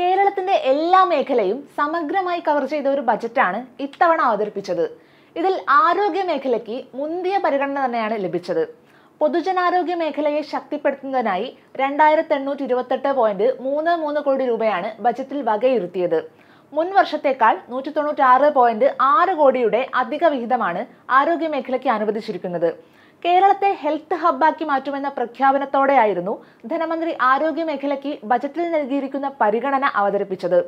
കേരളത്തിന്റെ എല്ലാ മേഖലയും സമഗ്രമായി കവർ ചെയ്ത ഒരു ബജറ്റാണ് ഇത്തവണ അവതരിപ്പിച്ചത് ഇതിൽ ആരോഗ്യ മേഖലയ്ക്ക് മുന്തിയ പരിഗണന തന്നെയാണ് ലഭിച്ചത് പൊതുജനാരോഗ്യ മേഖലയെ ശക്തിപ്പെടുത്തുന്നതിനായി രണ്ടായിരത്തി എണ്ണൂറ്റി ഇരുപത്തെട്ട് പോയിന്റ് മൂന്ന് മൂന്ന് കോടി രൂപയാണ് ബജറ്റിൽ വകയിരുത്തിയത് മുൻ വർഷത്തേക്കാൾ നൂറ്റി തൊണ്ണൂറ്റി ആറ് പോയിന്റ് ആറ് കോടിയുടെ അധിക വിഹിതമാണ് ആരോഗ്യ മേഖലയ്ക്ക് അനുവദിച്ചിരിക്കുന്നത് കേരളത്തെ ഹെൽത്ത് ഹബ്ബാക്കി മാറ്റുമെന്ന പ്രഖ്യാപനത്തോടെയായിരുന്നു ധനമന്ത്രി ആരോഗ്യ മേഖലയ്ക്ക് ബജറ്റിൽ നൽകിയിരിക്കുന്ന പരിഗണന അവതരിപ്പിച്ചത്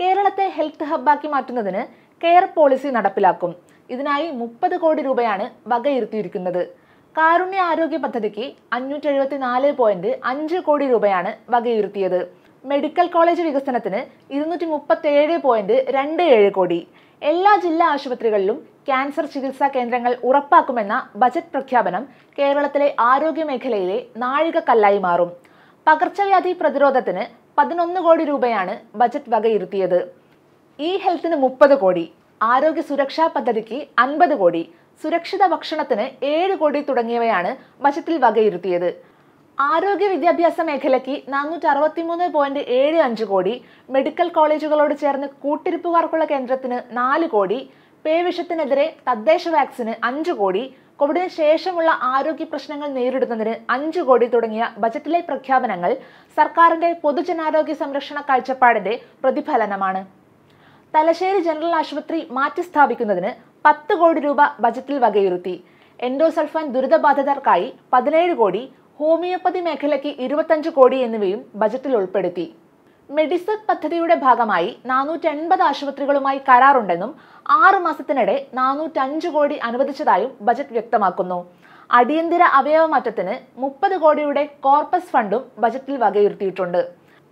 കേരളത്തെ ഹെൽത്ത് ഹബ്ബാക്കി മാറ്റുന്നതിന് കെയർ പോളിസി നടപ്പിലാക്കും ഇതിനായി മുപ്പത് കോടി രൂപയാണ് വകയിരുത്തിയിരിക്കുന്നത് കാരുണ്യ ആരോഗ്യ പദ്ധതിക്ക് അഞ്ഞൂറ്റി എഴുപത്തി നാല് പോയിന്റ് അഞ്ച് കോടി രൂപയാണ് വകയിരുത്തിയത് മെഡിക്കൽ കോളേജ് വികസനത്തിന് ഇരുന്നൂറ്റി മുപ്പത്തി ഏഴ് പോയിന്റ് രണ്ട് ഏഴ് കോടി എല്ലാ ജില്ലാ ആശുപത്രികളിലും ക്യാൻസർ ചികിത്സാ കേന്ദ്രങ്ങൾ ഉറപ്പാക്കുമെന്ന ബജറ്റ് പ്രഖ്യാപനം കേരളത്തിലെ ആരോഗ്യ മേഖലയിലെ നാഴികക്കല്ലായി മാറും പകർച്ചവ്യാധി പ്രതിരോധത്തിന് പതിനൊന്ന് കോടി രൂപയാണ് ബജറ്റ് വകയിരുത്തിയത് ഇ ഹെൽത്തിന് മുപ്പത് കോടി ആരോഗ്യ സുരക്ഷാ പദ്ധതിക്ക് അൻപത് കോടി സുരക്ഷിത ഭക്ഷണത്തിന് ഏഴ് കോടി തുടങ്ങിയവയാണ് ബജറ്റിൽ വകയിരുത്തിയത് ആരോഗ്യ വിദ്യാഭ്യാസ മേഖലയ്ക്ക് നാനൂറ്റി മൂന്ന് പോയിന്റ് ഏഴ് അഞ്ച് കോടി മെഡിക്കൽ കോളേജുകളോട് ചേർന്ന് കൂട്ടിരിപ്പുകാർക്കുള്ള കേന്ദ്രത്തിന് നാല് കോടി പേവിഷത്തിനെതിരെ തദ്ദേശ വാക്സിന് അഞ്ച് കോടി കോവിഡിന് ശേഷമുള്ള ആരോഗ്യ പ്രശ്നങ്ങൾ നേരിടുന്നതിന് അഞ്ച് കോടി തുടങ്ങിയ ബജറ്റിലെ പ്രഖ്യാപനങ്ങൾ സർക്കാരിന്റെ പൊതുജനാരോഗ്യ സംരക്ഷണ കാഴ്ചപ്പാടിന്റെ പ്രതിഫലനമാണ് തലശ്ശേരി ജനറൽ ആശുപത്രി മാറ്റിസ്ഥാപിക്കുന്നതിന് പത്ത് കോടി രൂപ ബജറ്റിൽ വകയിരുത്തി എൻഡോസൾഫാൻ ദുരിതബാധിതർക്കായി പതിനേഴ് കോടി ഹോമിയോപ്പതി മേഖലയ്ക്ക് ഇരുപത്തഞ്ച് കോടി എന്നിവയും ബജറ്റിൽ ഉൾപ്പെടുത്തി മെഡിസക് പദ്ധതിയുടെ ഭാഗമായി നാനൂറ്റി ആശുപത്രികളുമായി കരാറുണ്ടെന്നും ആറ് മാസത്തിനിടെ നാനൂറ്റഞ്ച് കോടി അനുവദിച്ചതായും ബജറ്റ് വ്യക്തമാക്കുന്നു അടിയന്തര അവയവമാറ്റത്തിന് മുപ്പത് കോടിയുടെ കോർപ്പസ് ഫണ്ടും ബജറ്റിൽ വകയിരുത്തിയിട്ടുണ്ട്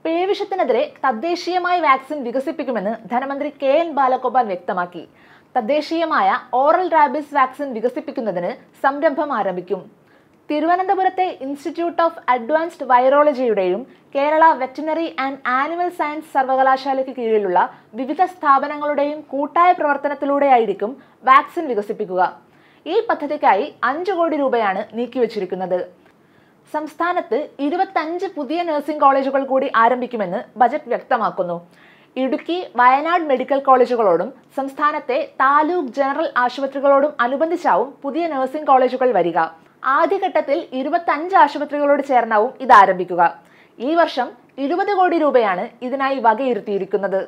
പേവിഷത്തിനെതിരെ തദ്ദേശീയമായ വാക്സിൻ വികസിപ്പിക്കുമെന്ന് ധനമന്ത്രി കെ എൻ ബാലഗോപാൽ വ്യക്തമാക്കി തദ്ദേശീയമായ ഓറൽ റാബിസ് വാക്സിൻ വികസിപ്പിക്കുന്നതിന് സംരംഭം ആരംഭിക്കും തിരുവനന്തപുരത്തെ ഇൻസ്റ്റിറ്റ്യൂട്ട് ഓഫ് അഡ്വാൻസ്ഡ് വൈറോളജിയുടെയും Kerala veterinary and animal science സർവകലാശാലയ്ക്ക് കീഴിലുള്ള വിവിധ സ്ഥാപനങ്ങളുടെയും കൂട്ടായ പ്രവർത്തനത്തിലൂടെയായിരിക്കും വാക്സിൻ വികസിപ്പിക്കുക ഈ പദ്ധതിക്കായി അഞ്ചു കോടി രൂപയാണ് നീക്കിവച്ചിരിക്കുന്നത് സംസ്ഥാനത്ത് ഇരുപത്തഞ്ച് പുതിയ നഴ്സിംഗ് കോളേജുകൾ കൂടി ആരംഭിക്കുമെന്ന് ബജറ്റ് വ്യക്തമാക്കുന്നു ഇടുക്കി വയനാട് മെഡിക്കൽ കോളേജുകളോടും സംസ്ഥാനത്തെ താലൂക്ക് ജനറൽ ആശുപത്രികളോടും അനുബന്ധിച്ചാവും പുതിയ നഴ്സിംഗ് കോളേജുകൾ വരിക ആദ്യഘട്ടത്തിൽ അഞ്ച് ആശുപത്രികളോട് ചേർന്നാവും ഇത് ആരംഭിക്കുക ഈ വർഷം ഇരുപത് കോടി രൂപയാണ് ഇതിനായി വകയിരുത്തിയിരിക്കുന്നത്